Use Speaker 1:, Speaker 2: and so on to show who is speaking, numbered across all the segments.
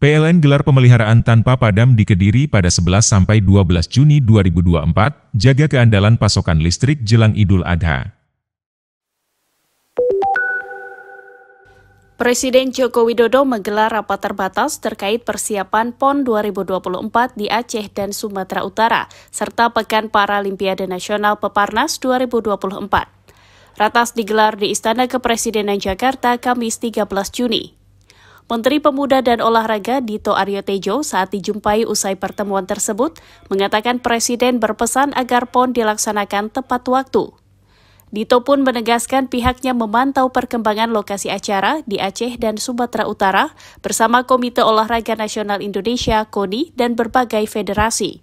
Speaker 1: PLN gelar pemeliharaan tanpa padam di Kediri pada 11 sampai 12 Juni 2024, jaga keandalan pasokan listrik jelang Idul Adha.
Speaker 2: Presiden Joko Widodo menggelar rapat terbatas terkait persiapan PON 2024 di Aceh dan Sumatera Utara, serta Pekan Paralimpiade Nasional Peparnas 2024. Ratas digelar di Istana Kepresidenan Jakarta Kamis 13 Juni. Menteri Pemuda dan Olahraga Dito Aryo Tejo saat dijumpai usai pertemuan tersebut mengatakan Presiden berpesan agar PON dilaksanakan tepat waktu. Dito pun menegaskan pihaknya memantau perkembangan lokasi acara di Aceh dan Sumatera Utara bersama Komite Olahraga Nasional Indonesia KONI dan berbagai federasi.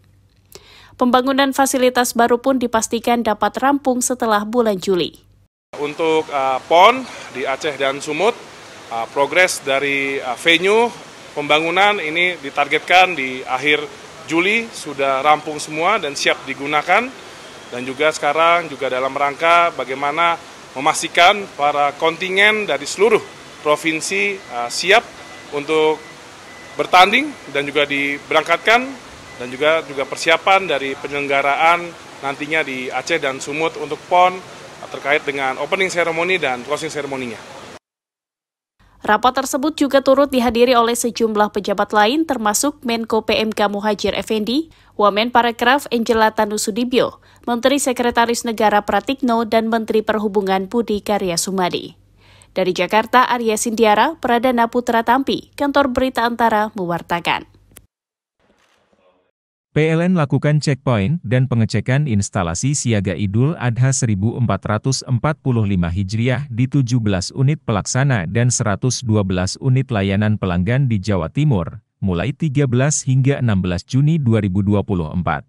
Speaker 2: Pembangunan fasilitas baru pun dipastikan dapat rampung setelah bulan Juli.
Speaker 3: Untuk uh, PON di Aceh dan Sumut, Ah, progres dari ah, venue pembangunan ini ditargetkan di akhir Juli sudah rampung semua dan siap digunakan dan juga sekarang juga dalam rangka bagaimana memastikan para kontingen dari seluruh provinsi ah, siap untuk bertanding dan juga diberangkatkan dan juga juga persiapan dari penyelenggaraan nantinya di Aceh dan Sumut untuk PON terkait dengan opening ceremony dan closing ceremony-nya.
Speaker 2: Rapat tersebut juga turut dihadiri oleh sejumlah pejabat lain termasuk Menko PMK Muhajir Effendi, Wamen Parekraf Angela Tanusudibyo, Menteri Sekretaris Negara Pratikno, dan Menteri Perhubungan Budi Karya Sumadi. Dari Jakarta, Arya Sindiara, Pradana Putra Tampi, Kantor Berita Antara, mewartakan.
Speaker 1: PLN lakukan checkpoint dan pengecekan instalasi siaga Idul Adha 1445 Hijriah di 17 unit pelaksana dan 112 unit layanan pelanggan di Jawa Timur, mulai 13 hingga 16 Juni 2024.